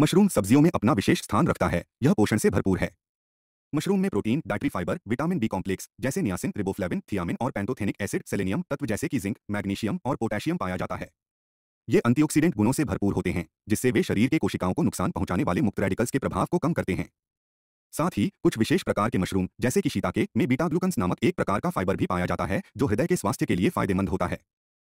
mushroom सब्जियों में अपना विशेष स्थान रखता है यह पोषण से भरपूर है मशरूम में protein dietary fibre vitamin B complex जैसे नियासिन रिबोफ्लेविन थियामिन और पैंथोथेनिक एसिड सेलेनियम तत्व जैसे कि जिंक मैग्नीशियम और पोटेशियम पाया जाता है ये एंटीऑक्सीडेंट गुणों से भरपूर होते हैं जिससे वे शरीर के कोशिकाओं को नुकसान पहुंचाने वाले मुक्त रेडिकल्स के प्रभाव को कम करते हैं साथ ही कुछ विशेष प्रकार के मशरूम जैसे कि शीताके में बीटाग्लूकन्स नामक एक प्रकार का फाइबर भी पाया जाता है जो हृदय के स्वास्थ्य के लिए फायदेमंद होता है